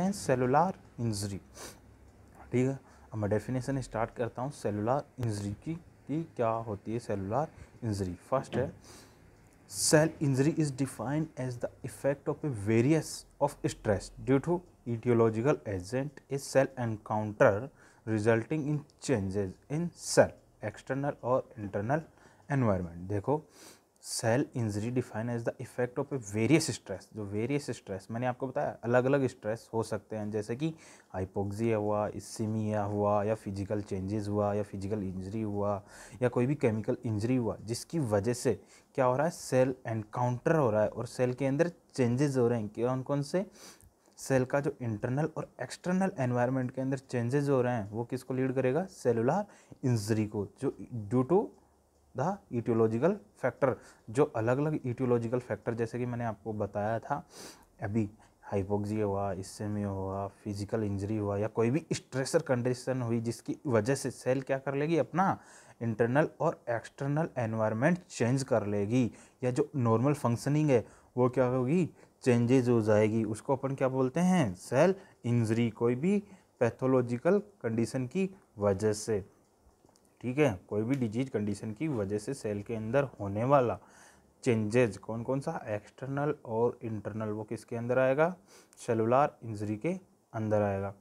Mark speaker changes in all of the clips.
Speaker 1: हैं cellular injury ठीक है अब मैं डेफिनेशन स्टार्ट करता हूँ सेलुलर इंजरी की कि क्या होती है सेलुलर इंजरी फर्स्ट है cell injury is defined as the effect of a various of stress due to etiological agent a cell encounter resulting in changes in cell external और internal environment देखो cell injury define as the effect of a various stress जो various stress मैंने आपको बताया अलग अलग stress हो सकते हैं जैसे कि हाइपोक्सिया हुआ इसीमिया हुआ या फिजिकल चेंजेस हुआ या फिजिकल इंजरी हुआ या कोई भी केमिकल इंजरी हुआ जिसकी वजह से क्या हो रहा है सेल एनकाउंटर हो रहा है और सेल के अंदर चेंजेस हो रहे हैं कौन कौन से सेल का जो इंटरनल और एक्सटर्नल एनवायरनमेंट के अंदर चेंजेस हो रहे हैं वो किसको लीड करेगा सेलुलर इंजरी को जो due to the etiological factor जो अलग अलग ईटियोलॉजिकल फैक्टर जैसे कि मैंने आपको बताया था अभी हाइपोक्सिया हुआ इससेमिया हुआ फिजिकल इंजरी हुआ या कोई भी स्ट्रेसर कंडीशन हुई जिसकी वजह से सेल क्या कर लेगी अपना इंटरनल और एक्सटर्नल एनवायरनमेंट चेंज कर लेगी या जो नॉर्मल फंक्शनिंग है वो क्या होगी चेंजेज हो जाएगी उसको अपन क्या बोलते हैं सेल इंजरी कोई भी पैथोलॉजिकल कंडीशन की वजह से ठीक है कोई भी डिजीज कंडीशन की वजह से सेल के अंदर होने वाला चेंजेज कौन कौन सा एक्सटर्नल और इंटरनल वो किसके अंदर आएगा सेलुलर इंजरी के अंदर आएगा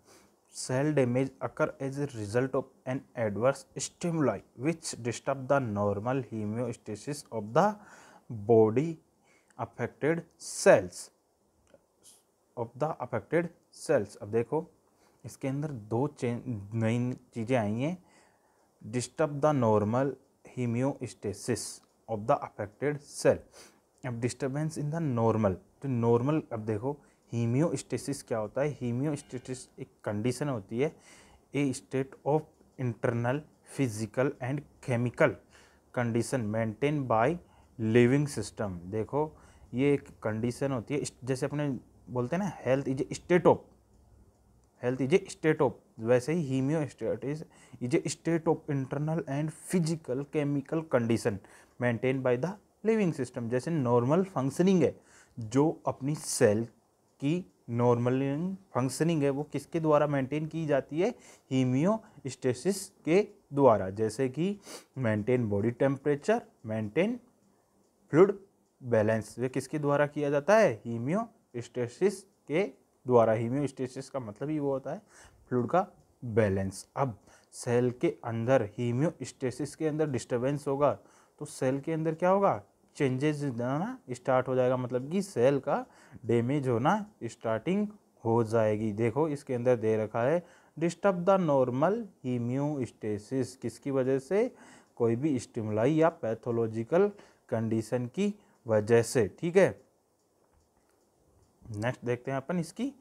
Speaker 1: cell damage occur as a result of an adverse stimuli which disturb the normal homeostasis of the body affected cells of the affected cells अब देखो इसके अंदर दो चें नई चीज़ें आई हैं disturb the normal homeostasis of the affected cell अब डिस्टर्बेंस इन द नॉर्मल तो नॉर्मल अब देखो हीमियोस्टेसिस क्या होता है हीमियोस्टेसिस एक कंडीशन होती है a state of internal physical and chemical condition maintain by living system देखो ये एक कंडीशन होती है जैसे अपने बोलते हैं ना health is a state of health is a state of वैसे ही homeostasis is a state of internal and physical chemical condition maintain by the living system जैसे नॉर्मल फंक्शनिंग है जो अपनी सेल की नॉर्मल फंक्शनिंग है वो किसके द्वारा मेंटेन की जाती है हीमियोस्टेसिस के द्वारा जैसे कि maintain body temperature maintain fluid balance ये किसके द्वारा किया जाता है हीमियोस्टेसिस के द्वारा हीमियोस्टेसिस का मतलब ही वो होता है फ्लूड का बैलेंस अब सेल के अंदर हीमियोस्टेसिस के अंदर डिस्टर्बेंस होगा तो सेल के अंदर क्या होगा चेंजेस ना स्टार्ट हो जाएगा मतलब कि सेल का डैमेज होना स्टार्टिंग हो जाएगी देखो इसके अंदर दे रखा है डिस्टर्ब द नॉर्मल हीमियोस्टेसिस किसकी वजह से कोई भी स्टिमुलाई या पैथोलॉजिकल कंडीशन की वजह से ठीक है नेक्स्ट देखते हैं अपन इसकी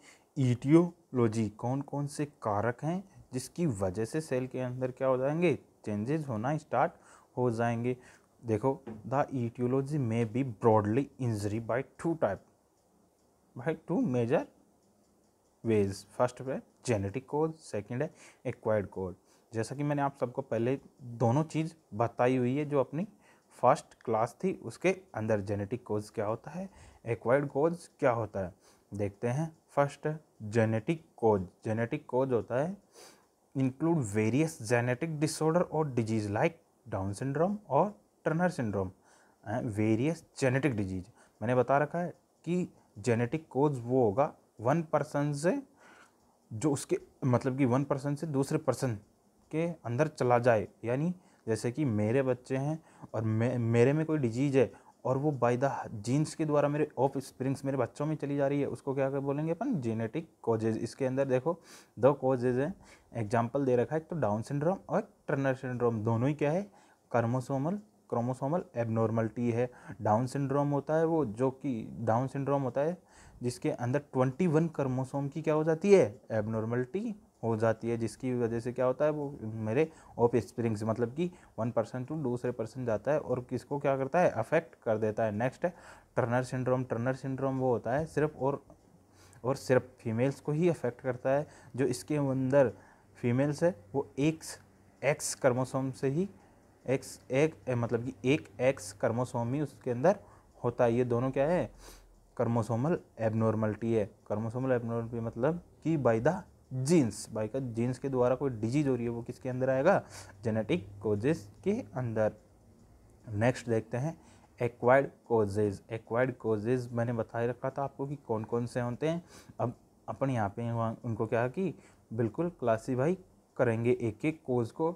Speaker 1: ईटियोलॉजी कौन कौन से कारक हैं जिसकी वजह से सेल के अंदर क्या हो जाएंगे चेंजेस होना स्टार्ट हो जाएंगे देखो द ईटियोलॉजी में be broadly injury by two type by two major ways first है जेनेटिक कोज सेकंड है एक्वायर्ड कोज जैसा कि मैंने आप सबको पहले दोनों चीज़ बताई हुई है जो अपनी फर्स्ट क्लास थी उसके अंदर जेनेटिक कोज क्या होता है एक्वायर्ड कोज क्या होता है देखते हैं first genetic cause genetic cause होता है इंक्लूड वेरियस जेनेटिक डिसऑर्डर और डिजीज लाइक डाउन सिंड्रोम और Turner syndrome various genetic disease मैंने बता रखा है कि जेनेटिक कोज वो होगा वन पर्सन से जो उसके मतलब कि वन पर्सन से दूसरे पर्सन के अंदर चला जाए यानी जैसे कि मेरे बच्चे हैं और मे मेरे में कोई डिजीज़ है और वो बाय द जीन्स के द्वारा मेरे ऑफ स्प्रिंग्स मेरे बच्चों में चली जा रही है उसको क्या कर बोलेंगे अपन जेनेटिक कॉजेज इसके अंदर देखो दो कॉजेज हैं एग्जाम्पल दे रखा है एक तो डाउन सिंड्रोम और टर्नर सिंड्रोम दोनों ही क्या है कर्मोसोमल क्रोमोसोमल एबनॉर्मलिटी है डाउन सिंड्रोम होता है वो जो कि डाउन सिंड्रोम होता है जिसके अंदर ट्वेंटी वन कर्मोसोम की क्या हो जाती है एबनॉर्मलिटी हो जाती है जिसकी वजह से क्या होता है वो मेरे ऑफ स्प्रिंग्स मतलब कि वन पर्सन टू दूसरे पर्सन जाता है और किसको क्या करता है अफेक्ट कर देता है नेक्स्ट है टर्नर सिंड्रोम टर्नर सिंड्रोम वो होता है सिर्फ और और सिर्फ फीमेल्स को ही अफेक्ट करता है जो इसके अंदर फीमेल्स है वो एक्स एक्स कर्मोसोम से ही एक्स एक मतलब कि एक एक्स कर्मोसोम ही उसके अंदर होता है ये दोनों क्या है कर्मोसोमल एबनॉर्मलिटी है कर्मोसोमल एबनॉर्मलिटी मतलब कि बाई द जीन्स भाई का जीन्स के द्वारा कोई डिजीज हो रही है वो किसके अंदर आएगा जेनेटिक कोजेस के अंदर नेक्स्ट देखते हैं एक्वायर्ड कोजेज एक्वायर्ड कोजेज मैंने बता रखा था आपको कि कौन कौन से होते हैं अब अपन यहाँ पे वहाँ उनको क्या कि बिल्कुल क्लासीफाई करेंगे एक एक कोज को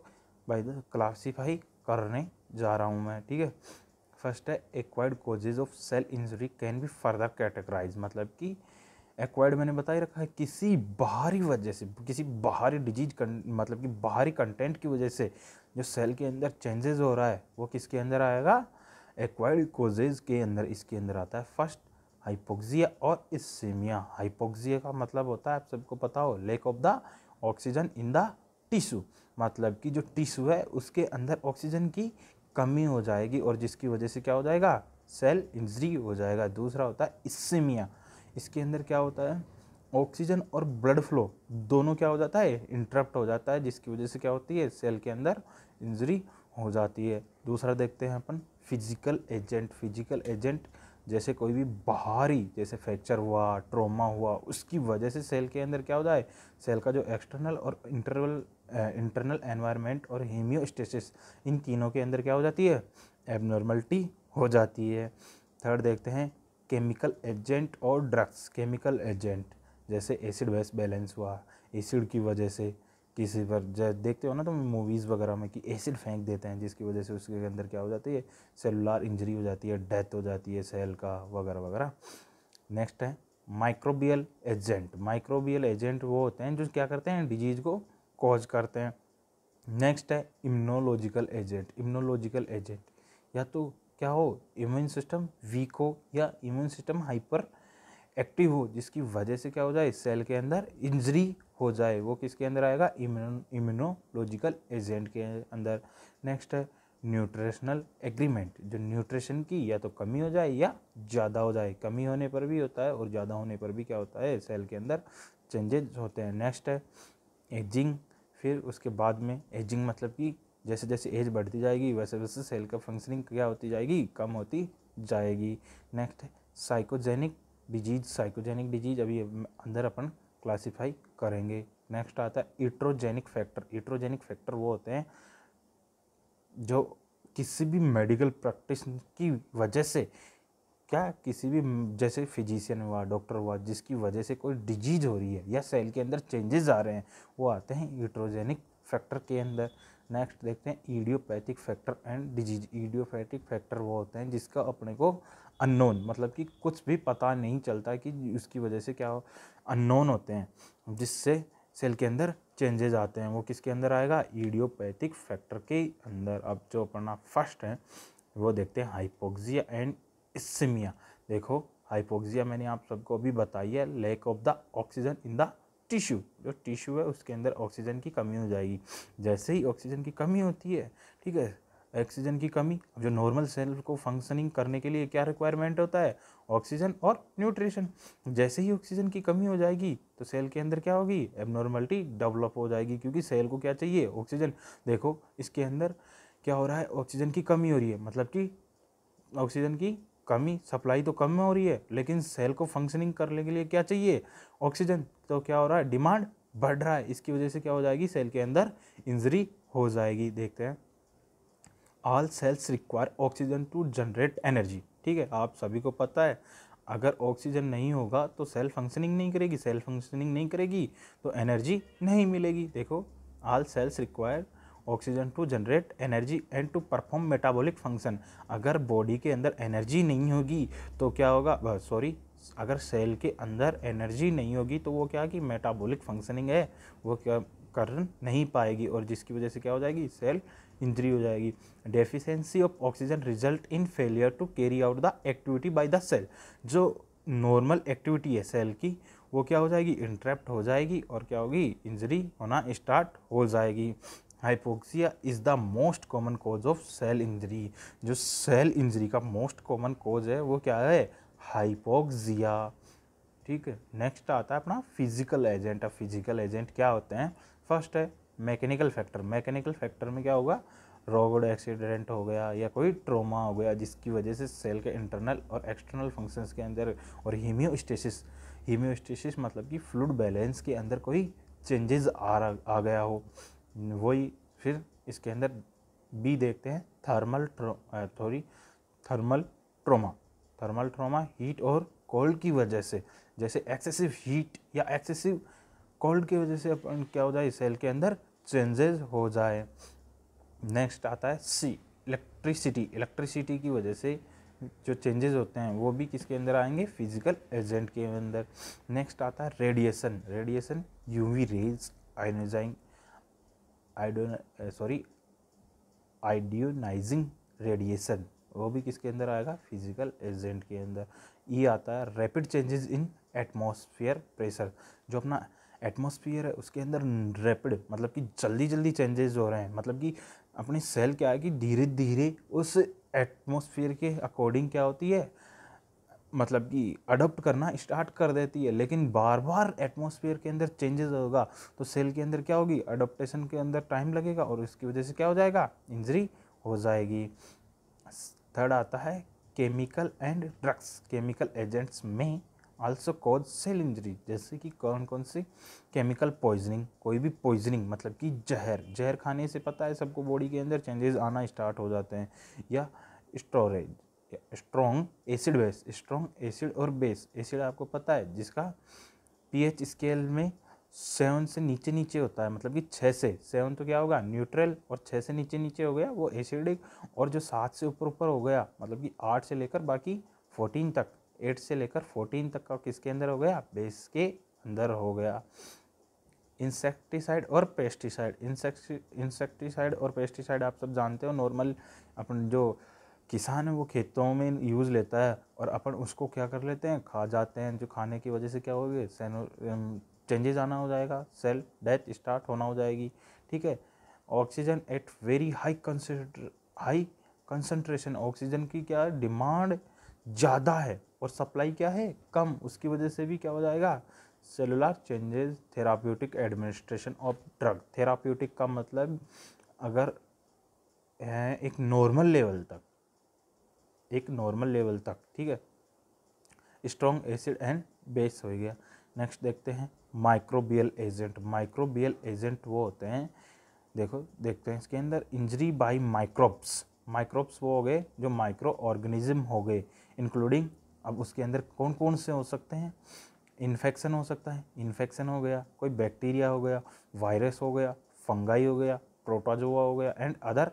Speaker 1: भाई क्लासीफाई तो करने जा रहा हूँ मैं ठीक है फर्स्ट है acquired causes of cell injury can be further categorise मतलब कि एक्वायर्ड मैंने बता ही रखा है किसी बाहरी वजह से किसी बाहरी डिजीज मतलब कि बाहरी कंटेंट की वजह से जो सेल के अंदर चेंजेस हो रहा है वो किसके अंदर आएगा एक्वायर्ड कोजेज के अंदर इसके अंदर आता है फर्स्ट हाइपोक्सिया और इसमिया हाइपोक्सिया का मतलब होता है आप सबको पता हो lack of the oxygen in the tissue मतलब कि जो टिश्यू है उसके अंदर ऑक्सीजन की कमी हो जाएगी और जिसकी वजह से क्या हो जाएगा सेल इंजरी हो जाएगा दूसरा होता है इसीमिया इसके अंदर क्या होता है ऑक्सीजन और ब्लड फ्लो दोनों क्या हो जाता है इंटरप्ट हो जाता है जिसकी वजह से क्या होती है सेल के अंदर इंजरी हो जाती है दूसरा देखते हैं अपन फिजिकल एजेंट फिजिकल एजेंट जैसे कोई भी बाहरी जैसे फ्रैक्चर हुआ ट्रोमा हुआ उसकी वजह से सेल के अंदर क्या हो जाए सेल का जो एक्सटर्नल और इंटरवल इंटरनल एनवायरनमेंट और हीमियोस्टेसिस इन तीनों के अंदर क्या हो जाती है एबनॉर्मलिटी हो जाती है थर्ड देखते हैं केमिकल एजेंट और ड्रग्स केमिकल एजेंट जैसे एसिड बेस बैलेंस हुआ एसिड की वजह से किसी पर देखते हो ना तो मूवीज़ वगैरह में कि एसिड फेंक देते हैं जिसकी वजह से उसके अंदर क्या हो जाती है सेलुलर इंजरी हो जाती है डेथ हो जाती है सेल का वगैरह वगैरह नेक्स्ट है माइक्रोबियल एजेंट माइक्रोबियल एजेंट वो होते हैं जो क्या करते हैं डिजीज़ को कॉज करते हैं नेक्स्ट है इम्नोलॉजिकल एजेंट इम्नोलॉजिकल एजेंट या तो क्या हो इम्यून सिस्टम वीक हो या इम्यून सिस्टम हाइपर एक्टिव हो जिसकी वजह से क्या हो जाए सेल के अंदर इंजरी हो जाए वो किसके अंदर आएगा इम्यून इम्यूनोलॉजिकल एजेंट के अंदर नेक्स्ट है न्यूट्रिशनल एग्रीमेंट जो न्यूट्रिशन की या तो कमी हो जाए या ज़्यादा हो जाए कमी होने पर भी होता है और ज़्यादा होने पर भी क्या होता है सेल के अंदर चेंजेज होते हैं नेक्स्ट है एजिंग फिर उसके बाद में एजिंग मतलब कि जैसे जैसे एज बढ़ती जाएगी वैसे वैसे सेल का फंक्शनिंग क्या होती जाएगी कम होती जाएगी next psychogenic disease psychogenic disease अभी अंदर अपन क्लासीफाई करेंगे नेक्स्ट आता है इट्रोजेनिक फैक्टर इट्रोजेनिक फैक्टर वो होते हैं जो किसी भी मेडिकल प्रैक्टिस की वजह से क्या किसी भी जैसे फिजिशियन हुआ डॉक्टर हुआ जिसकी वजह से कोई डिजीज हो रही है या सेल के अंदर चेंजेस आ रहे हैं वो आते हैं इट्रोजेनिक फैक्टर के अंदर नेक्स्ट देखते हैं idiopathic factor and disease idiopathic factor वो होते हैं जिसका अपने को अननोन मतलब कि कुछ भी पता नहीं चलता कि उसकी वजह से क्या अननोन होते हैं जिससे सेल के अंदर चेंजेज आते हैं वो किसके अंदर आएगा ईडियोपैथिक फैक्टर के अंदर अब जो अपना फर्स्ट है वो देखते हैं हाइपोक्सिया एंड इसमिया देखो हाइपोक्सिया मैंने आप सबको अभी बताई है lack of the oxygen in the tissue जो टिश्यू है उसके अंदर ऑक्सीजन की कमी हो जाएगी जैसे ही ऑक्सीजन की कमी होती है ठीक है ऑक्सीजन की कमी जो नॉर्मल सेल को फंक्शनिंग करने के लिए क्या रिक्वायरमेंट होता है ऑक्सीजन और न्यूट्रिशन जैसे ही ऑक्सीजन की कमी हो जाएगी तो सेल के अंदर क्या होगी एबनॉर्मलिटी डेवलप हो जाएगी क्योंकि सेल को क्या चाहिए ऑक्सीजन देखो इसके अंदर क्या हो रहा है ऑक्सीजन की कमी हो रही है मतलब कि ऑक्सीजन की कमी सप्लाई तो कम में हो रही है लेकिन सेल को फंक्शनिंग करने के लिए क्या चाहिए ऑक्सीजन तो क्या हो रहा है डिमांड बढ़ रहा है इसकी वजह से क्या हो जाएगी सेल के अंदर इंजरी हो जाएगी देखते हैं all cells require oxygen to generate energy ठीक है आप सभी को पता है अगर ऑक्सीजन नहीं होगा तो सेल फंक्शनिंग नहीं करेगी सेल फंक्शनिंग नहीं करेगी तो एनर्जी नहीं मिलेगी देखो all cells require oxygen to generate energy and to perform metabolic function अगर बॉडी के अंदर एनर्जी नहीं होगी तो क्या होगा सॉरी अगर सेल के अंदर एनर्जी नहीं होगी तो वो क्या कि मेटाबॉलिक फंक्शनिंग है वो क्या कर नहीं पाएगी और जिसकी वजह से क्या हो जाएगी सेल इंजरी हो जाएगी deficiency of oxygen result in failure to carry out the activity by the cell जो नॉर्मल एक्टिविटी है सेल की वो क्या हो जाएगी इंटरप्ट हो जाएगी और क्या होगी इंजरी होना स्टार्ट हो जाएगी hypoxia is the most common cause of cell injury जो सेल इंजरी का मोस्ट कॉमन कॉज है वो क्या है हाइपोक्सिया ठीक है नेक्स्ट आता है अपना फिजिकल एजेंट अब फिजिकल एजेंट क्या होते हैं फर्स्ट है मैकेनिकल फैक्टर मैकेनिकल फैक्टर में क्या होगा रोड एक्सीडेंट हो गया या कोई ट्रोमा हो गया जिसकी वजह से सेल के इंटरनल और एक्सटर्नल फंक्शंस के अंदर और हीमियोस्टेसिस हीमियोस्टेसिस मतलब कि फ्लूड बैलेंस के अंदर कोई चेंजेस आ रहा आ गया हो वही फिर इसके अंदर बी देखते हैं थर्मल थोड़ी thermal trauma thermal trauma heat और कोल्ड की वजह से जैसे एक्सेसिव हीट या एक्सेसिव कोल्ड की वजह से अपन क्या हो जाए सेल के अंदर चेंजेस हो जाए नेक्स्ट आता है सी इलेक्ट्रिसिटी इलेक्ट्रिसिटी की वजह से जो चेंजेस होते हैं वो भी किसके अंदर आएंगे फिजिकल एजेंट के अंदर नेक्स्ट आता है radiation radiation UV rays ionizing sorry ionizing radiation वो भी किसके अंदर आएगा फिजिकल एजेंट के अंदर ये आता है rapid changes in atmosphere pressure जो अपना एटमॉस्फेयर है उसके अंदर रैपिड मतलब कि जल्दी जल्दी चेंजेस हो रहे हैं मतलब कि अपनी सेल क्या है कि धीरे धीरे उस एटमॉस्फेयर के अकॉर्डिंग क्या होती है मतलब कि अडोप्ट करना स्टार्ट कर देती है लेकिन बार बार एटमॉस्फेयर के अंदर चेंजेस होगा तो सेल के अंदर क्या होगी अडोप्टेशन के अंदर टाइम लगेगा और इसकी वजह से क्या हो जाएगा इंजरी हो जाएगी थर्ड आता है chemical and drugs chemical agents may also cause cell injury जैसे कि कौन कौन सी केमिकल पॉइजनिंग कोई भी पॉइजनिंग मतलब कि जहर जहर खाने से पता है सबको बॉडी के अंदर चेंजेस आना स्टार्ट हो जाते हैं या storage strong acid base strong acid और बेस एसिड आपको पता है जिसका पीएच स्केल में सेवन से नीचे नीचे होता है मतलब कि छः से सेवन तो क्या होगा न्यूट्रल और छः से नीचे नीचे हो गया वो एसिडिक और जो सात से ऊपर ऊपर हो गया मतलब कि आठ से लेकर बाकी फोर्टीन तक एट से लेकर फोर्टीन तक का किसके अंदर हो गया बेस के अंदर हो गया इंसेक्टिसाइड और पेस्टिसाइड इंसेक्ट इंसेक्टिसाइड और पेस्टिसाइड आप सब जानते हो नॉर्मल अपन जो किसान है वो खेतों में यूज़ लेता है और अपन उसको क्या कर लेते हैं खा जाते हैं जो खाने की वजह से क्या होगी सैनो चेंजेज आना हो जाएगा सेल डेथ स्टार्ट होना हो जाएगी ठीक है ऑक्सीजन एट वेरी हाई कंसेंट्र हाई कंसनट्रेशन ऑक्सीजन की क्या डिमांड ज़्यादा है और सप्लाई क्या है कम उसकी वजह से भी क्या हो जाएगा cellular changes therapeutic administration of drug therapeutic का मतलब अगर एक नॉर्मल लेवल तक एक नॉर्मल लेवल तक ठीक है स्ट्रॉन्ग एसिड एंड बेस हो गया नेक्स्ट देखते हैं माइक्रोबियल एजेंट माइक्रोबियल एजेंट वो होते हैं देखो देखते हैं इसके अंदर इंजरी बाई माइक्रोब्स माइक्रोब्स वो हो गए जो माइक्रो ऑर्गेनिज्म हो गए इंक्लूडिंग अब उसके अंदर कौन कौन से हो सकते हैं इन्फेक्शन हो सकता है इन्फेक्शन हो गया कोई बैक्टीरिया हो गया वायरस हो गया फंगाई हो गया प्रोटाजोआ हो गया एंड अदर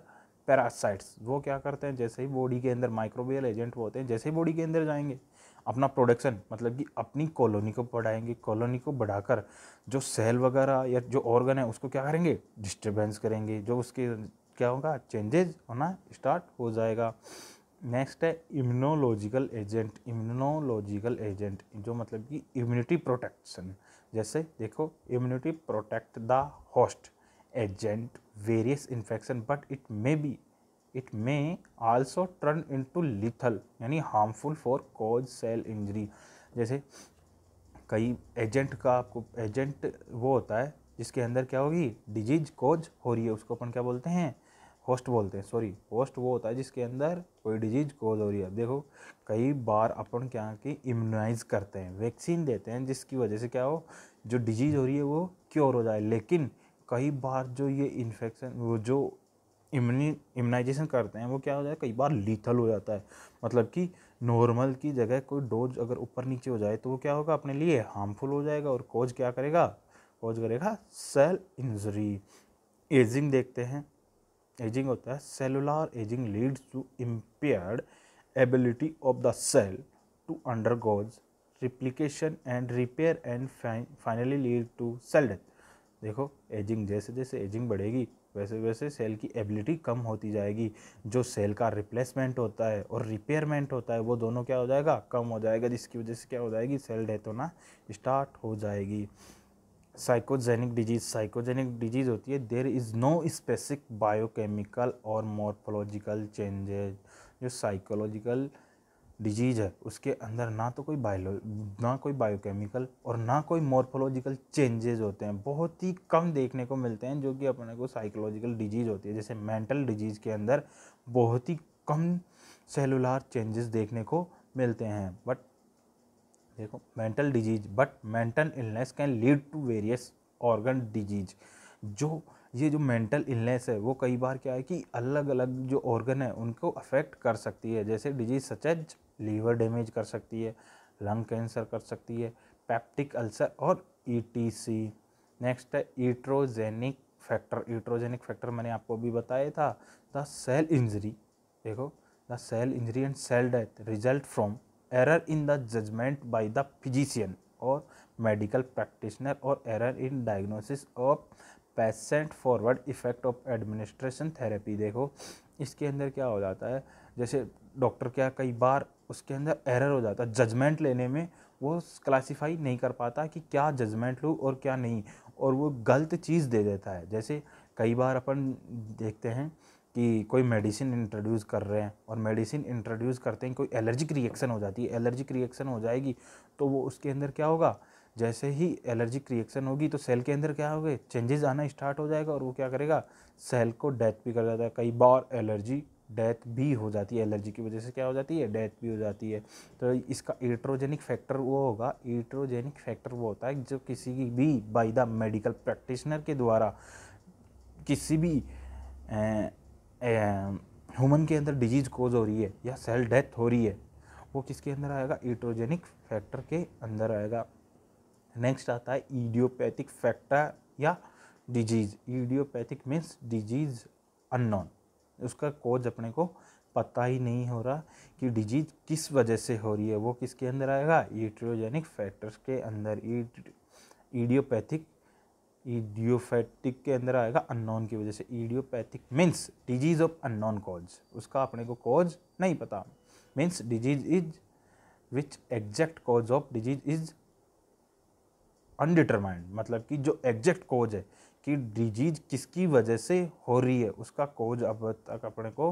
Speaker 1: पैरासाइट्स वो क्या करते हैं जैसे ही बॉडी के अंदर माइक्रोबियल एजेंट वो होते हैं जैसे ही बॉडी के अंदर जाएंगे अपना प्रोडक्शन मतलब कि अपनी कॉलोनी को बढ़ाएंगे कॉलोनी को बढ़ाकर जो सेल वगैरह या जो ऑर्गन है उसको क्या करेंगे डिस्टर्बेंस करेंगे जो उसके क्या होगा चेंजेज होना स्टार्ट हो जाएगा नेक्स्ट है इम्यूनोलॉजिकल एजेंट इम्यूनोलॉजिकल एजेंट जो मतलब कि इम्यूनिटी प्रोटेक्शन जैसे देखो immunity protect the host agent various infection but it may be it may also turn into lethal यानी harmful for cause cell injury जैसे कई एजेंट का आपको एजेंट वो होता है जिसके अंदर क्या होगी डिजीज कोज हो रही है उसको अपन क्या बोलते हैं होस्ट बोलते हैं सॉरी होस्ट वो होता है जिसके अंदर कोई डिजीज कोज हो रही है देखो कई बार अपन क्या कि इम्यूनाइज करते हैं वैक्सीन देते हैं जिसकी वजह से क्या हो जो डिजीज़ हो रही है वो क्योर हो जाए लेकिन कई बार जो ये इन्फेक्शन वो जो इम्यूनी इम्यूनाइजेशन करते हैं वो क्या हो जाए कई बार लीथल हो जाता है मतलब कि नॉर्मल की जगह कोई डोज अगर ऊपर नीचे हो जाए तो वो क्या होगा अपने लिए हार्मफुल हो जाएगा और कोज क्या करेगा कोज करेगा सेल इंजरी एजिंग देखते हैं एजिंग होता है cellular aging leads to impaired ability of the cell to undergoes replication and repair and finally lead to cell death देखो एजिंग जैसे जैसे एजिंग बढ़ेगी वैसे वैसे सेल की एबिलिटी कम होती जाएगी जो सेल का रिप्लेसमेंट होता है और रिपेयरमेंट होता है वो दोनों क्या हो जाएगा कम हो जाएगा जिसकी वजह से क्या हो जाएगी सेल डेथ होना स्टार्ट हो जाएगी साइकोजेनिक डिजीज़ साइकोजेनिक डिजीज़ होती है there is no specific biochemical और मॉर्फोलॉजिकल चेंजेज जो साइकोलॉजिकल डिजीज़ है उसके अंदर ना तो कोई बायो ना कोई बायोकेमिकल और ना कोई मोर्फोलॉजिकल चेंजेस होते हैं बहुत ही कम देखने को मिलते हैं जो कि अपने को साइकोलॉजिकल डिजीज़ होती है जैसे मेंटल डिजीज़ के अंदर बहुत ही कम सेलुलर चेंजेस देखने को मिलते हैं बट देखो mental disease but mental illness can lead to various organ disease जो ये जो मेंटल इलनेस है वो कई बार क्या है कि अलग अलग जो ऑर्गन है उनको अफेक्ट कर सकती है जैसे disease such as liver damage कर सकती है लंग कैंसर कर सकती है पैप्टिक अल्सर और ईटीसी e नेक्स्ट है ईट्रोजेनिक फैक्टर ईट्रोजेनिक फैक्टर मैंने आपको भी बताया था द सेल इंजरी देखो the cell injury and cell death result from error in the judgment by the physician और मेडिकल प्रैक्टिशनर और error in diagnosis of patient forward effect of administration therapy देखो इसके अंदर क्या हो जाता है जैसे डॉक्टर क्या कई बार उसके अंदर एरर हो जाता है जजमेंट लेने में वो क्लासीफाई नहीं कर पाता कि क्या जजमेंट लूँ और क्या नहीं और वो गलत चीज़ दे देता है जैसे कई बार अपन देखते हैं कि कोई मेडिसिन इंट्रोड्यूस कर रहे हैं और मेडिसिन इंट्रोड्यूस करते हैं कोई एलर्जिक रिएक्शन हो जाती है एलर्जिक रिएक्शन हो जाएगी तो वो उसके अंदर क्या होगा जैसे ही एलर्जिक रिएक्शन होगी तो सेल के अंदर क्या होगा चेंजेस आना स्टार्ट हो जाएगा और वो क्या करेगा सेल को डेथ भी कर जाता है कई बार एलर्जी डेथ भी हो जाती है एलर्जी की वजह से क्या हो जाती है डेथ भी हो जाती है तो इसका एट्रोजेनिक फैक्टर वो होगा एट्रोजेनिक फैक्टर वो होता है जो किसी भी बाई द मेडिकल प्रैक्टिशनर के द्वारा किसी भी ह्यूमन के अंदर डिजीज कोज हो रही है या सेल डेथ हो रही है वो किसके अंदर आएगा एट्रोजेनिक फैक्टर के अंदर आएगा नेक्स्ट आता है ईडियोपैथिक फैक्टर या disease idiopathic means disease unknown उसका कोज अपने को पता ही नहीं हो रहा कि डिजीज किस वजह से हो रही है वो किसके अंदर आएगा ईट्रियोजेनिक फैक्टर्स के अंदर ईडियोपैथिक ईडियोपैथिक के अंदर आएगा अननोन की वजह से idiopathic means disease of unknown cause उसका अपने को कॉज नहीं पता means disease is which exact cause of disease is undetermined मतलब कि जो एग्जैक्ट कॉज है कि डिजीज किसकी वजह से हो रही है उसका कोज अब तक अपने को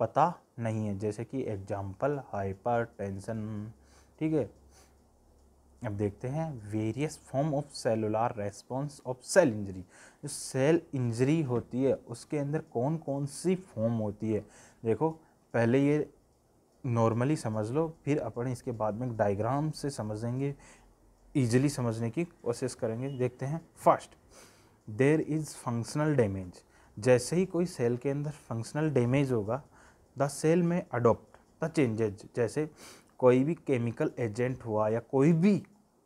Speaker 1: पता नहीं है जैसे कि एग्जाम्पल हाइपर टेंशन ठीक है अब देखते हैं various form of cellular response of cell injury जो सेल इंजरी होती है उसके अंदर कौन कौन सी फॉर्म होती है देखो पहले ये नॉर्मली समझ लो फिर अपन इसके बाद में डायग्राम से समझेंगे ईजिली समझने की कोशिश करेंगे देखते हैं first there is functional damage जैसे ही कोई सेल के अंदर फंक्शनल डैमेज होगा the cell may adopt the changes जैसे कोई भी केमिकल एजेंट हुआ या कोई भी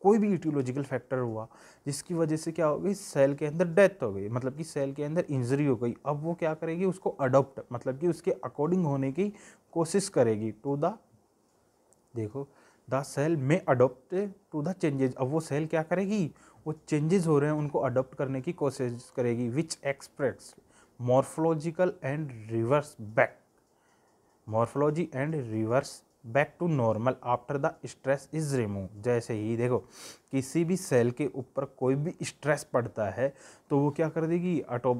Speaker 1: कोई भी यूटियोलॉजिकल फैक्टर हुआ जिसकी वजह से क्या हो गई सेल के अंदर डेथ हो गई मतलब कि सेल के अंदर इंजरी हो गई अब वो क्या करेगी उसको अडोप्ट मतलब कि उसके अकॉर्डिंग होने की कोशिश करेगी टू द देखो the cell may adopt to the changes अब वो सेल क्या करेगी वो चेंजेस हो रहे हैं उनको अडोप्ट करने की कोशिश करेगी which express morphological and reverse back morphology and reverse back to normal after the stress is remove जैसे ही देखो किसी भी सेल के ऊपर कोई भी स्ट्रेस पड़ता है तो वो क्या कर देगी अटो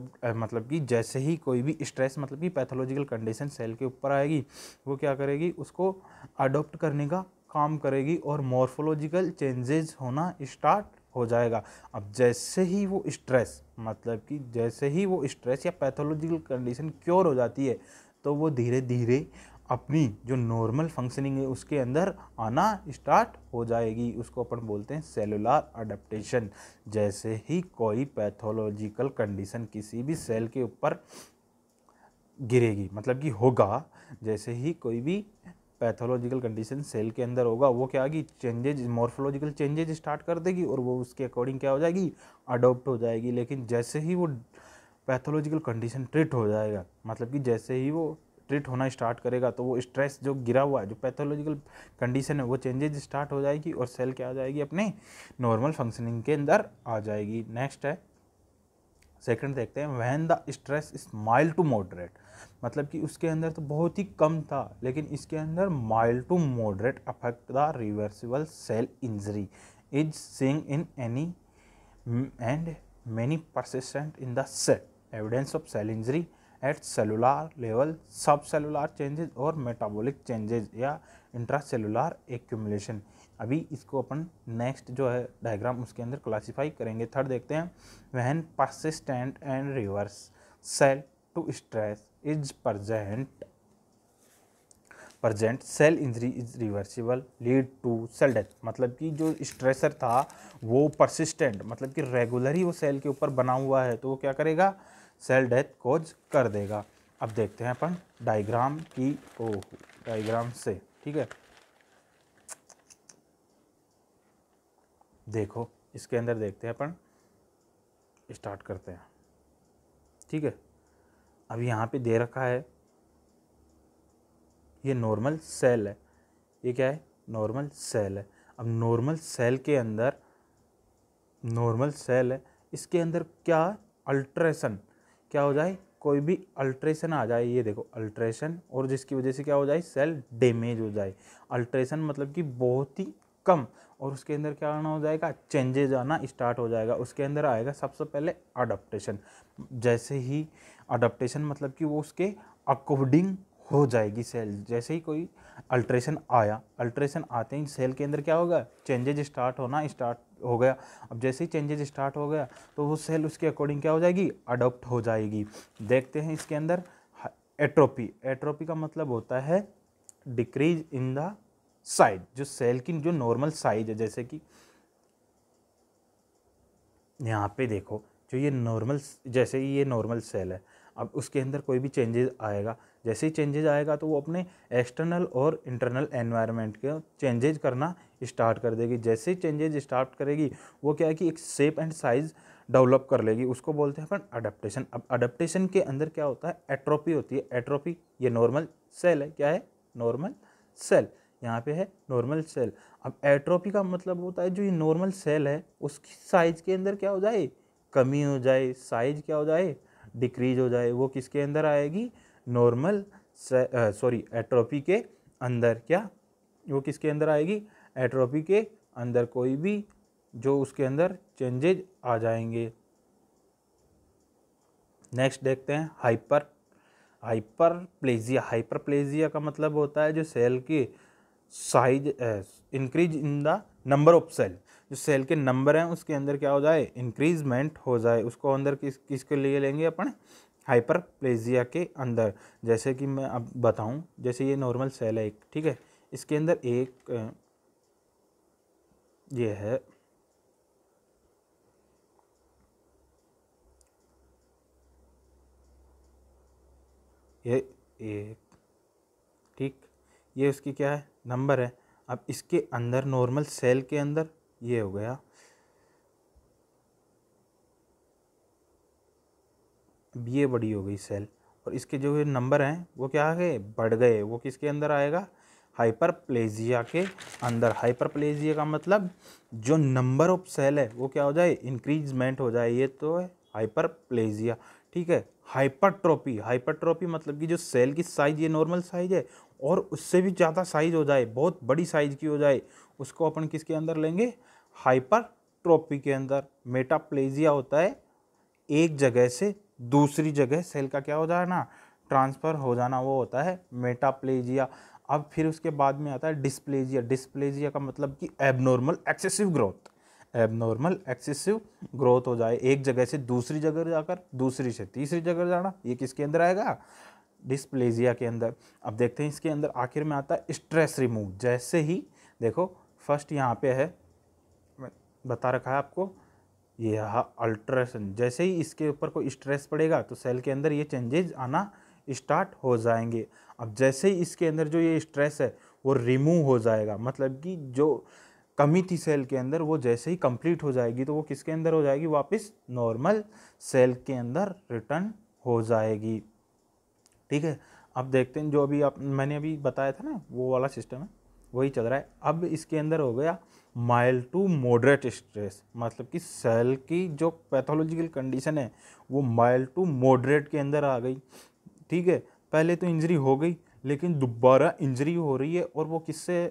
Speaker 1: मतलब कि जैसे ही कोई भी स्ट्रेस मतलब कि पैथोलॉजिकल कंडीशन सेल के ऊपर आएगी वो क्या करेगी उसको अडोप्ट करने का काम करेगी और मॉर्फोलॉजिकल चेंजेज होना स्टार्ट हो जाएगा अब जैसे ही वो स्ट्रेस मतलब कि जैसे ही वो स्ट्रेस या पैथोलॉजिकल कंडीशन क्योर हो जाती है तो वो धीरे धीरे अपनी जो नॉर्मल फंक्शनिंग है उसके अंदर आना स्टार्ट हो जाएगी उसको अपन बोलते हैं सेलुलर अडेप्टेशन जैसे ही कोई पैथोलॉजिकल कंडीशन किसी भी सेल के ऊपर गिरेगी मतलब कि होगा जैसे ही कोई भी पैथोलॉजिकल कंडीशन सेल के अंदर होगा वो क्या आगी चेंजेज मॉर्फोलॉजिकल चेंजेज स्टार्ट कर देगी और वो उसके अकॉर्डिंग क्या हो जाएगी अडोप्ट हो जाएगी लेकिन जैसे ही वो पैथोलॉजिकल कंडीशन ट्रीट हो जाएगा मतलब कि जैसे ही वो ट्रीट होना स्टार्ट करेगा तो वो स्ट्रेस जो गिरा हुआ है जो पैथोलॉजिकल कंडीशन है वो चेंजेज स्टार्ट हो जाएगी और सेल क्या आ जाएगी अपने नॉर्मल फंक्शनिंग के अंदर आ जाएगी नेक्स्ट है सेकंड देखते हैं when the stress is mild to moderate मतलब कि उसके अंदर तो बहुत ही कम था लेकिन इसके अंदर mild to moderate affect the reversible cell injury is seen in any and many persistent in the cell evidence of cell injury at cellular level sub cellular changes और मेटाबॉलिक चेंजेज या इंट्रा सेलुलर एक्यूमलेशन अभी इसको अपन next जो है diagram उसके अंदर classify करेंगे third देखते हैं when persistent and reverse cell to stress is present present cell injury is reversible lead to cell death मतलब कि जो स्ट्रेसर था वो परसिस्टेंट मतलब कि रेगुलर ही वो सेल के ऊपर बना हुआ है तो वो क्या करेगा सेल डेथ कोज कर देगा अब देखते हैं अपन डायग्राम की ओ डायग्राम से ठीक है देखो इसके अंदर देखते हैं अपन स्टार्ट करते हैं ठीक है अब यहाँ पे दे रखा है ये नॉर्मल सेल है ये क्या है नॉर्मल सेल है अब नॉर्मल सेल के अंदर नॉर्मल सेल है इसके अंदर क्या अल्ट्रेशन क्या हो जाए कोई भी अल्ट्रेशन आ जाए ये देखो अल्ट्रेशन और जिसकी वजह से क्या हो जाए सेल डैमेज हो जाए अल्ट्रेशन मतलब कि बहुत ही कम और उसके अंदर क्या आना हो जाएगा चेंजेज आना स्टार्ट हो जाएगा उसके अंदर आएगा सबसे सब पहले अडप्टेशन जैसे ही अडप्टेशन मतलब कि वो उसके अकॉर्डिंग हो जाएगी सेल जैसे ही कोई अल्ट्रेशन आया अल्ट्रेशन आते ही सेल के अंदर क्या होगा चेंजेज स्टार्ट होना स्टार्ट हो गया अब जैसे ही चेंजेज स्टार्ट हो गया तो वो सेल उसके अकॉर्डिंग क्या हो जाएगी अडोप्ट हो जाएगी देखते हैं इसके अंदर एट्रोपी एट्रोपी का मतलब होता है डिक्रीज इन द साइज जो सेल की जो नॉर्मल साइज है जैसे कि यहाँ पे देखो जो ये नॉर्मल जैसे ही ये नॉर्मल सेल है अब उसके अंदर कोई भी चेंजेस आएगा जैसे ही चेंजेज आएगा तो वो अपने एक्सटर्नल और इंटरनल एनवायरनमेंट के चेंजेज करना स्टार्ट कर देगी जैसे ही चेंजेज स्टार्ट करेगी वो क्या है कि एक शेप एंड साइज़ डेवलप कर लेगी उसको बोलते हैं अपन अडेप्टेशन अब अडेप्टेशन के अंदर क्या होता है एट्रोपी होती है एट्रोपी ये नॉर्मल सेल है क्या है नॉर्मल सेल यहाँ पे है नॉर्मल सेल अब एट्रोपी का मतलब होता है जो ये नॉर्मल सेल है उसकी साइज़ के अंदर क्या हो जाए कमी हो जाए साइज क्या हो जाए डिक्रीज हो जाए वो किसके अंदर आएगी नॉर्मल सॉरी एट्रोपी के अंदर क्या वो किसके अंदर आएगी एट्रोपी के अंदर कोई भी जो उसके अंदर चेंजेज आ जाएंगे नेक्स्ट देखते हैं hyper hyperplasia hyperplasia का मतलब होता है जो सेल के size increase in the number of cell जो सेल के नंबर हैं उसके अंदर क्या हो जाए इंक्रीजमेंट हो जाए उसको अंदर किस किसके लिए लेंगे अपन हाइपरप्लेजिया के अंदर जैसे कि मैं अब बताऊं जैसे ये नॉर्मल सेल है एक ठीक है इसके अंदर एक ये है ये एक ठीक ये उसकी क्या है नंबर है अब इसके अंदर नॉर्मल सेल के अंदर ये हो गया अब ये बड़ी हो गई सेल और इसके जो ये नंबर हैं वो क्या आ गए बढ़ गए वो किसके अंदर आएगा हाइपरप्लेजिया के अंदर हाइपरप्लेजिया का मतलब जो नंबर ऑफ सेल है वो क्या हो जाए इंक्रीजमेंट हो जाए ये तो है हाइपरप्लेजिया ठीक है हाइपरट्रोपी हाइपरट्रोपी मतलब कि जो सेल की साइज़ ये नॉर्मल साइज़ है और उससे भी ज़्यादा साइज़ हो जाए बहुत बड़ी साइज़ की हो जाए उसको अपन किसके अंदर लेंगे हाइपर ट्रोपी के अंदर मेटाप्लेजिया होता है एक जगह से दूसरी जगह सेल का क्या हो जाना ट्रांसफ़र हो जाना वो होता है मेटाप्लेजिया अब फिर उसके बाद में आता है डिस्प्लेजिया डिस्प्लेजिया का मतलब कि abnormal excessive growth abnormal excessive growth हो जाए एक जगह से दूसरी जगह जाकर दूसरी से तीसरी जगह जाना ये किसके अंदर आएगा डिस्प्लेजिया के अंदर अब देखते हैं इसके अंदर आखिर में आता है स्ट्रेस रिमूव जैसे ही देखो फर्स्ट यहाँ पे है बता रखा है आपको ये हाँ अल्ट्रेशन जैसे ही इसके ऊपर कोई स्ट्रेस पड़ेगा तो सेल के अंदर ये चेंजेज आना स्टार्ट हो जाएंगे अब जैसे ही इसके अंदर जो ये स्ट्रेस है वो रिमूव हो जाएगा मतलब कि जो कमी थी सेल के अंदर वो जैसे ही कंप्लीट हो जाएगी तो वो किसके अंदर हो जाएगी वापस नॉर्मल सेल के अंदर रिटर्न हो जाएगी ठीक है अब देखते हैं जो अभी आप मैंने अभी बताया था ना वो वाला सिस्टम है वही चल रहा है अब इसके अंदर हो गया माइल्ड टू मॉडरेट स्ट्रेस मतलब कि सेल की जो पैथोलॉजिकल कंडीशन है वो माइल्ड टू मॉडरेट के अंदर आ गई ठीक है पहले तो इंजरी हो गई लेकिन दोबारा इंजरी हो रही है और वो किससे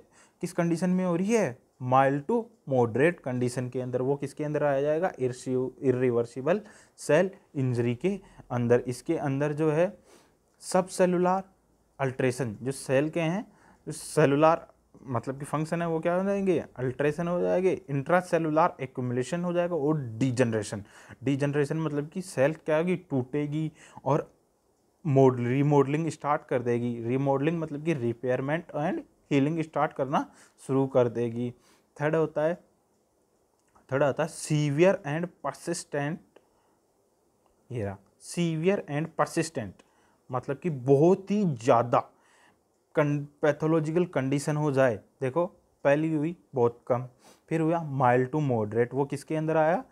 Speaker 1: किस कंडीशन में हो रही है माइल्ड टू मॉडरेट कंडीशन के अंदर वो किसके अंदर आया जाएगा इर्सी इर्रिवर्सिबल सेल इंजरी के अंदर इसके अंदर जो है सब सेलुलार अल्ट्रेशन जो सेल के हैं जो सेलुलार मतलब कि फंक्शन है वो क्या हो जाएंगे अल्ट्रेशन हो जाएगी इंट्रा सेलुलर एक्यूमुलेशन हो जाएगा और डीजनरेशन डीजनरेशन मतलब कि सेल क्या होगी टूटेगी और मोड रीमोडलिंग स्टार्ट कर देगी रीमोडलिंग मतलब कि रिपेयरमेंट एंड हीलिंग स्टार्ट करना शुरू कर देगी थर्ड होता है थर्ड आता है सीवियर एंड परसिस्टेंट ये सीवियर एंड परसिस्टेंट मतलब कि बहुत ही ज़्यादा पैथोलॉजिकल कंडीशन हो जाए देखो पहली हुई बहुत कम फिर हुआ माइल्ड टू मॉडरेट वो किसके अंदर आया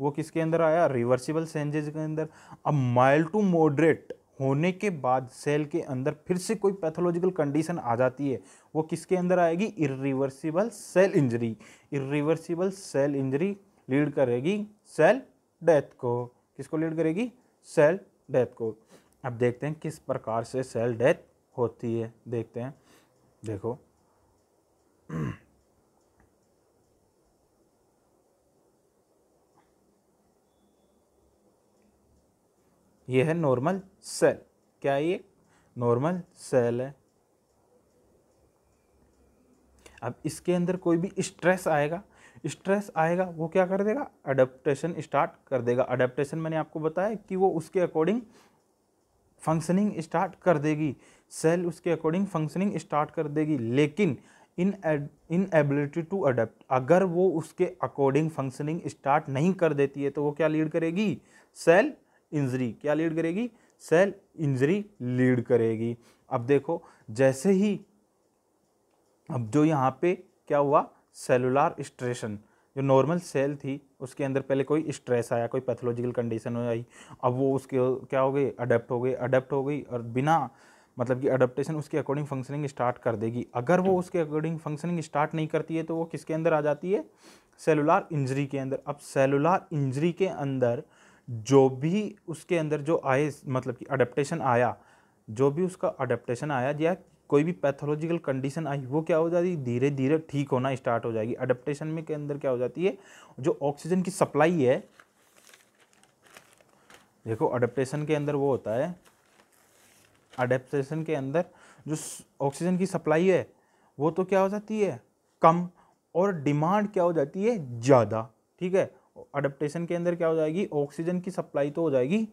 Speaker 1: वो किसके अंदर आया रिवर्सिबल चेंजेज के अंदर अब माइल्ड टू मॉडरेट होने के बाद सेल के अंदर फिर से कोई पैथोलॉजिकल कंडीशन आ जाती है वो किसके अंदर आएगी irreversible cell injury irreversible cell injury lead करेगी सेल डेथ को किसको लीड करेगी सेल डेथ को अब देखते हैं किस प्रकार से सेल डेथ होती है देखते हैं देखो यह है नॉर्मल सेल क्या ये नॉर्मल सेल है अब इसके अंदर कोई भी स्ट्रेस आएगा स्ट्रेस आएगा वो क्या कर देगा अडेप्टेशन स्टार्ट कर देगा अडेप्टेशन मैंने आपको बताया कि वो उसके अकॉर्डिंग फंक्शनिंग स्टार्ट कर देगी सेल उसके अकॉर्डिंग फंक्शनिंग स्टार्ट कर देगी लेकिन in inability to adapt अगर वो उसके अकॉर्डिंग फंक्शनिंग स्टार्ट नहीं कर देती है तो वो क्या लीड करेगी सेल इंजरी क्या लीड करेगी सेल इंजरी लीड करेगी अब देखो जैसे ही अब जो यहाँ पे क्या हुआ सेलुलर स्ट्रेशन जो नॉर्मल सेल थी उसके अंदर पहले कोई स्ट्रेस आया कोई पैथोलॉजिकल कंडीशन हो आई अब वो उसके क्या हो गई अडेप्ट हो गई अडेप्ट हो गई और बिना मतलब कि अडेप्टेशन उसके अकॉर्डिंग फंक्शनिंग स्टार्ट कर देगी अगर वो उसके अकॉर्डिंग फंक्शनिंग स्टार्ट नहीं करती है तो वो किसके अंदर आ जाती है सेलुलार इंजरी के अंदर अब सेलुलार इंजरी के अंदर जो भी उसके अंदर जो आए मतलब कि अडेप्टेशन आया जो भी उसका अडेप्टेशन आया या कोई भी पैथोलॉजिकल कंडीशन आई वो क्या हो जाती है धीरे धीरे ठीक होना स्टार्ट हो जाएगी अडेप्टेशन में के अंदर क्या हो जाती है जो ऑक्सीजन की सप्लाई है देखो अडेप्टेशन के अंदर वो होता है अडेप्टेशन के अंदर जो ऑक्सीजन की सप्लाई है वो तो क्या हो जाती है कम और डिमांड क्या हो जाती है ज़्यादा ठीक है अडेप्टेशन के अंदर क्या हो जाएगी ऑक्सीजन की सप्लाई तो हो जाएगी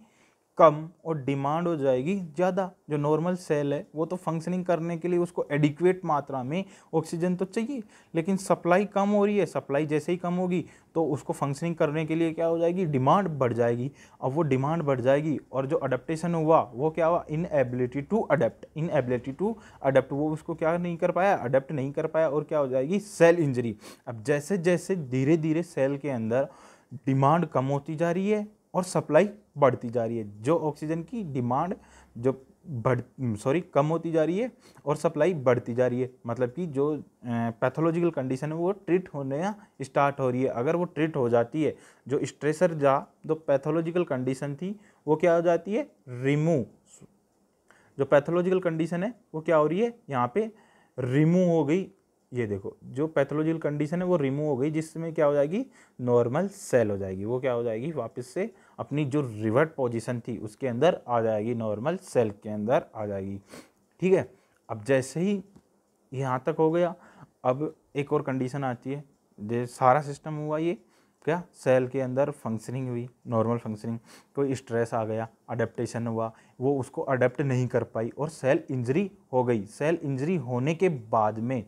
Speaker 1: कम और डिमांड हो जाएगी ज़्यादा जो नॉर्मल सेल है वो तो फंक्शनिंग करने के लिए उसको एडिक्वेट मात्रा में ऑक्सीजन तो चाहिए लेकिन सप्लाई कम हो रही है सप्लाई जैसे ही कम होगी तो उसको फंक्शनिंग करने के लिए क्या हो जाएगी डिमांड बढ़ जाएगी अब वो डिमांड बढ़ जाएगी और जो अडेप्टेशन हुआ वो क्या हुआ inability to adapt inability to adapt वो उसको क्या नहीं कर पाया अडेप्ट नहीं कर पाया और क्या हो जाएगी सेल इंजरी अब जैसे जैसे धीरे धीरे सेल के अंदर डिमांड कम होती जा रही है और सप्लाई बढ़ती जा रही है जो ऑक्सीजन की डिमांड जो बढ़ सॉरी कम होती जा रही है और सप्लाई बढ़ती जा रही है मतलब कि जो पैथोलॉजिकल कंडीशन है वो ट्रीट होने स्टार्ट हो रही है अगर वो ट्रीट हो जाती है जो स्ट्रेसर जा जो पैथोलॉजिकल कंडीशन थी वो क्या हो जाती है रिमूव जो पैथोलॉजिकल कंडीशन है वो क्या हो रही है यहाँ पे रिमूव हो गई ये देखो जो पैथोलॉजिकल कंडीशन है वो रिमूव हो गई जिसमें क्या हो जाएगी नॉर्मल सेल हो जाएगी वो क्या हो जाएगी वापस से अपनी जो रिवर्ट पोजीशन थी उसके अंदर आ जाएगी नॉर्मल सेल के अंदर आ जाएगी ठीक है अब जैसे ही यहाँ तक हो गया अब एक और कंडीशन आती है जो सारा सिस्टम हुआ ये क्या सेल के अंदर फंक्शनिंग हुई नॉर्मल फंक्शनिंग कोई स्ट्रेस आ गया अडेप्टेशन हुआ वो उसको अडेप्ट नहीं कर पाई और सेल इंजरी हो गई सेल इंजरी होने के बाद में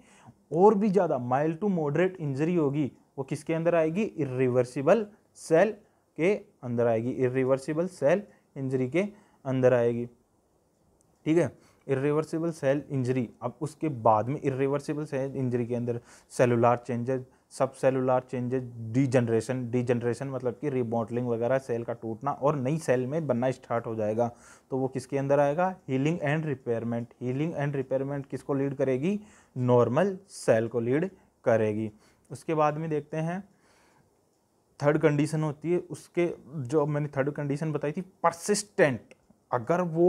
Speaker 1: और भी ज़्यादा माइल्ड टू मॉडरेट इंजरी होगी वो किसके अंदर आएगी इरिवर्सिबल सेल के अंदर आएगी इरिवर्सिबल सेल इंजरी के अंदर आएगी ठीक है इरिवर्सिबल सेल इंजरी अब उसके बाद में इरिवर्सिबल सेल इंजरी के अंदर cellular changes sub cellular changes degeneration degeneration मतलब कि रिमॉडलिंग वगैरह सेल का टूटना और नई सेल में बनना स्टार्ट हो जाएगा तो वो किसके अंदर आएगा healing and repairment healing and repairment किसको लीड करेगी नॉर्मल सेल को लीड करेगी उसके बाद में देखते हैं थर्ड कंडीशन होती है उसके जो मैंने थर्ड कंडीशन बताई थी परसिस्टेंट अगर वो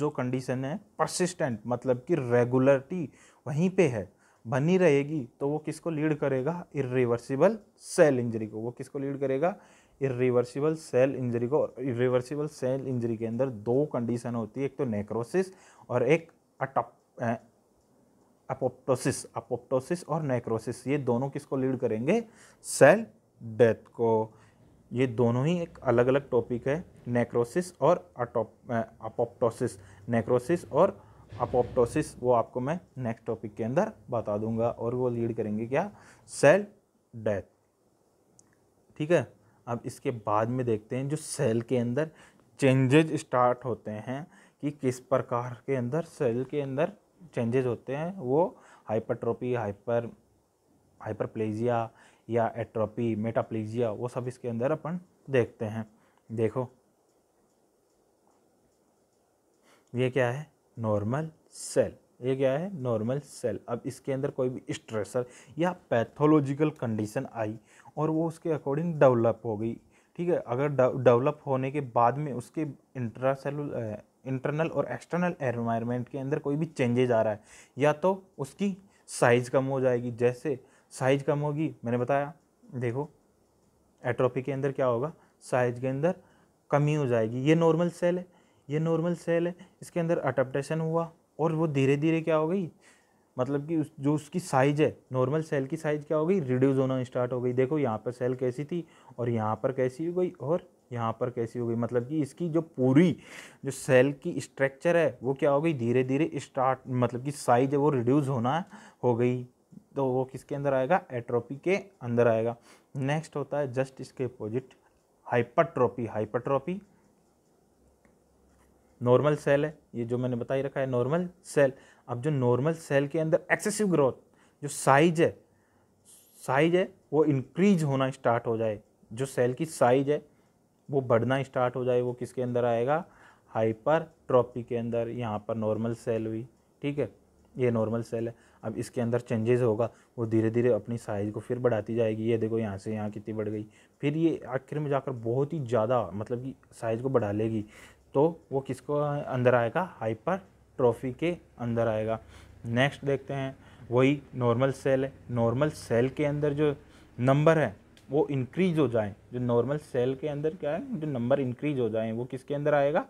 Speaker 1: जो कंडीशन है परसिस्टेंट मतलब कि रेगुलरिटी वहीं पे है बनी रहेगी तो वो किसको लीड करेगा इरिवर्सिबल सेल इंजरी को वो किसको लीड करेगा इरिवर्सिबल सेल इंजरी को इरिवर्सिबल सेल इंजरी के अंदर दो कंडीशन होती है एक तो नेक्रोसिस और एक अटप अपोप्टोसिस अपोप्टोसिस और नेक्रोसिस ये दोनों किसको लीड करेंगे सेल डेथ को ये दोनों ही एक अलग अलग टॉपिक है नेक्रोसिस और अटोप अपोप्टोसिस नेक्रोसिस और अपोप्टोसिस वो आपको मैं नेक्स्ट टॉपिक के अंदर बता दूंगा और वो लीड करेंगे क्या सेल डेथ ठीक है अब इसके बाद में देखते हैं जो सेल के अंदर चेंजेज स्टार्ट होते हैं कि किस प्रकार के अंदर सेल के अंदर चेंजेज होते हैं वो हाइपरट्रोपी हाइपर हाइपरप्लेजिया या एट्रोपी मेटाप्लेजिया वो सब इसके अंदर अपन देखते हैं देखो ये क्या है नॉर्मल सेल ये क्या है नॉर्मल सेल अब इसके अंदर कोई भी स्ट्रेसर या पैथोलॉजिकल कंडीशन आई और वो उसके अकॉर्डिंग डेवलप हो गई ठीक है अगर डेवलप होने के बाद में उसके सेल इंटरनल और एक्सटर्नल एनवायरनमेंट के अंदर कोई भी चेंजेज आ रहा है या तो उसकी साइज़ कम हो जाएगी जैसे साइज कम होगी मैंने बताया देखो एट्रोपी के अंदर क्या होगा साइज के अंदर कमी हो जाएगी ये नॉर्मल सेल है ये नॉर्मल सेल है इसके अंदर अटप्टेशन हुआ और वो धीरे धीरे क्या हो गई मतलब कि उस जो उसकी साइज़ है नॉर्मल सेल की साइज़ क्या हो गई रिड्यूस होना स्टार्ट हो गई देखो यहाँ पर सेल कैसी थी और यहाँ पर कैसी हो गई और यहाँ पर कैसी हो गई मतलब कि इसकी जो पूरी जो सेल की स्ट्रक्चर है वो क्या हो गई धीरे धीरे स्टार्ट मतलब कि साइज है वो रिड्यूस होना हो गई तो वो किसके अंदर आएगा एट्रोपी के अंदर आएगा नेक्स्ट होता है जस्ट इसके opposite hypertrophy hypertrophy normal cell है ये जो मैंने बता ही रखा है नॉर्मल सेल अब जो नॉर्मल सेल के अंदर एक्सेसिव ग्रोथ जो साइज है साइज है वो इंक्रीज होना स्टार्ट हो जाए जो सेल की साइज है वो बढ़ना स्टार्ट हो जाए वो किसके अंदर आएगा हाइपर ट्रॉपी के अंदर यहाँ पर नॉर्मल सेल हुई ठीक है ये नॉर्मल सेल है अब इसके अंदर चेंजेस होगा वो धीरे धीरे अपनी साइज़ को फिर बढ़ाती जाएगी ये देखो यहाँ से यहाँ कितनी बढ़ गई फिर ये आखिर में जाकर बहुत ही ज़्यादा मतलब कि साइज़ को बढ़ा लेगी तो वो किसको अंदर आएगा हाइपर ट्रॉफी के अंदर आएगा नेक्स्ट देखते हैं वही नॉर्मल सेल है नॉर्मल सेल के अंदर जो नंबर है वो इंक्रीज हो जाए जो नॉर्मल सेल के अंदर क्या है जो नंबर इंक्रीज हो जाए वो किसके अंदर आएगा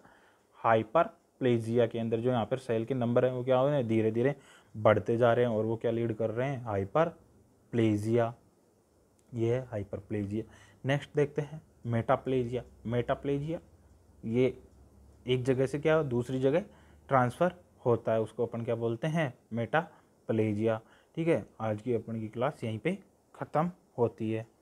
Speaker 1: हाइपर प्लेजिया के अंदर जो यहाँ पर सेल के नंबर हैं वो क्या हो रहे हैं धीरे धीरे बढ़ते जा रहे हैं और वो क्या लीड कर रहे हैं हाइपर प्लेजिया ये है हाइपर प्लेजिया नेक्स्ट देखते हैं मेटा प्लेजिया मेटा प्लेजिया ये एक जगह से क्या दूसरी जगह ट्रांसफ़र होता है उसको अपन क्या बोलते हैं मेटा प्लेजिया ठीक है आज की अपन की क्लास यहीं पे ख़त्म होती है